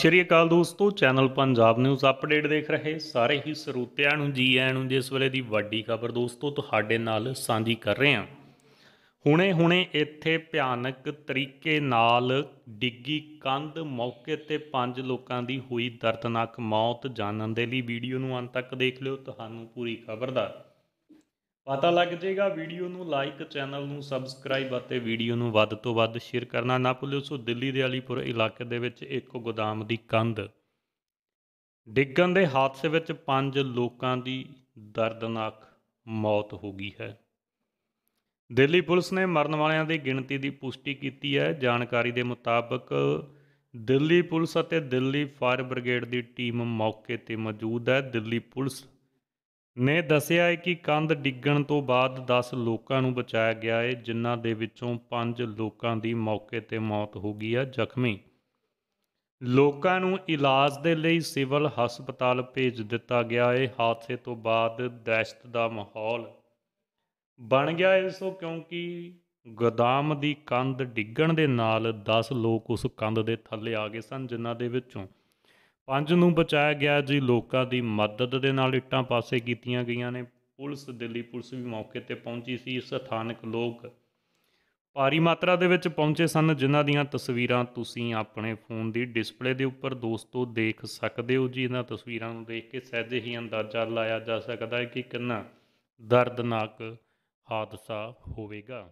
ਸ਼੍ਰੀ ਅਕਾਲ ਦੋਸਤੋ channel Punjab news update ਦੇਖ ਰਹੇ ਸਾਰੇ ਹੀ ਸਰੋਤਿਆਂ ਨੂੰ ਜੀ ਆਇਆਂ ਨੂੰ ਜਿਸ ਵੇਲੇ ਦੀ ਵੱਡੀ ਖਬਰ ਦੋਸਤੋ ਤੁਹਾਡੇ ਨਾਲ ਸਾਂਝੀ ਕਰ ਰਹੇ ਹਾਂ ਹੁਣੇ-ਹੁਣੇ ਇੱਥੇ ਭਿਆਨਕ ਤਰੀਕੇ ਨਾਲ ਡਿੱਗੀ ਕੰਧ ਮੌਕੇ ਤੇ ਪੰਜ ਲੋਕਾਂ ਦੀ ਹੋਈ ਦਰਦਨਾਕ ਮੌਤ ਜਾਣਨ ਦੇ ਲਈ ਵੀਡੀਓ ਨੂੰ ਅੰਤ ਤੱਕ ਦੇਖ ਲਿਓ ਤੁਹਾਨੂੰ ਪੂਰੀ ਖਬਰ ਦਾ ਪਤਾ ਲੱਗ ਜਾਏਗਾ ਵੀਡੀਓ ਨੂੰ ਲਾਈਕ ਚੈਨਲ ਨੂੰ ਸਬਸਕ੍ਰਾਈਬ ਅਤੇ ਵੀਡੀਓ ਨੂੰ ਵੱਧ ਤੋਂ ਵੱਧ ਸ਼ੇਅਰ ਕਰਨਾ ਨਾ ਭੁੱਲਿਓ ਸੋ ਦਿੱਲੀ ਦੇ ਅਲੀਪੁਰ ਇਲਾਕੇ ਦੇ ਵਿੱਚ ਇੱਕ ਗੋਦਾਮ ਦੀ ਕੰਧ ਡਿੱਗਣ ਦੇ ਹਾਦਸੇ ਵਿੱਚ ਪੰਜ ਲੋਕਾਂ ਦੀ ਦਰਦਨਾਕ ਮੌਤ ਹੋ ਗਈ ਹੈ ਦਿੱਲੀ ਪੁਲਿਸ ਨੇ ਮਰਨ ਵਾਲਿਆਂ ਦੀ ਗਿਣਤੀ ਦੀ ਪੁਸ਼ਟੀ ਕੀਤੀ ਹੈ ਜਾਣਕਾਰੀ ਦੇ ਮੁਤਾਬਕ ਦਿੱਲੀ ਪੁਲਿਸ ਅਤੇ ਦਿੱਲੀ ਫਾਇਰ ਬ੍ਰਿਗੇਡ ਦੀ ਟੀਮ ਮੌਕੇ ਤੇ ਮੌਜੂਦ ਹੈ ਦਿੱਲੀ ਪੁਲਿਸ ਨੇ ਦੱਸਿਆ ਹੈ ਕਿ ਕੰਧ ਡਿੱਗਣ ਤੋਂ ਬਾਅਦ 10 ਲੋਕਾਂ ਨੂੰ ਬਚਾਇਆ ਗਿਆ ਹੈ ਜਿਨ੍ਹਾਂ ਦੇ ਵਿੱਚੋਂ 5 ਲੋਕਾਂ ਦੀ ਮੌਕੇ ਤੇ ਮੌਤ ਹੋ ਗਈ ਹੈ ਜ਼ਖਮੀ ਲੋਕਾਂ ਨੂੰ ਇਲਾਜ ਦੇ ਲਈ ਸਿਵਲ ਹਸਪਤਾਲ ਭੇਜ ਦਿੱਤਾ ਗਿਆ ਹੈ ਹਾਦਸੇ ਤੋਂ ਬਾਅਦ ਦਹਿਸ਼ਤ ਦਾ ਮਾਹੌਲ ਬਣ ਗਿਆ ਹੈ ਸੋ ਕਿਉਂਕਿ ਗੋਦਾਮ ਦੀ ਕੰਧ ਡਿੱਗਣ ਦੇ ਨਾਲ 10 ਲੋਕ ਉਸ ਕੰਧ ਦੇ ਥੱਲੇ ਆ ਗਏ ਸਨ ਜਿਨ੍ਹਾਂ ਦੇ ਵਿੱਚੋਂ ਪੰਜ ਨੂੰ ਬਚਾਇਆ ਗਿਆ ਜੀ ਲੋਕਾਂ ਦੀ ਮਦਦ ਦੇ ਨਾਲ ਇੱਟਾਂ ਪਾਸੇ ਕੀਤੀਆਂ ਗਈਆਂ ਨੇ ਪੁਲਿਸ ਦਿੱਲੀ ਪੁਲਿਸ ਵੀ ਮੌਕੇ ਤੇ ਪਹੁੰਚੀ ਸੀ ਸਥਾਨਕ ਲੋਕ ਭਾਰੀ ਮਾਤਰਾ ਦੇ ਵਿੱਚ ਪਹੁੰਚੇ ਸਨ ਜਿਨ੍ਹਾਂ ਦੀਆਂ ਤਸਵੀਰਾਂ ਤੁਸੀਂ ਆਪਣੇ ਫੋਨ ਦੀ ਡਿਸਪਲੇ ਦੇ ਉੱਪਰ ਦੋਸਤੋ ਦੇਖ ਸਕਦੇ ਹੋ ਜੀ ਇਹਨਾਂ ਤਸਵੀਰਾਂ ਨੂੰ ਦੇਖ ਕੇ ਸਹਿਜੇ ਹੀ ਅੰਦਾਜ਼ਾ ਲਾਇਆ ਜਾ ਸਕਦਾ ਹੈ ਕਿ ਕਿੰਨਾ ਦਰਦਨਾਕ ਹਾਦਸਾ ਹੋਵੇਗਾ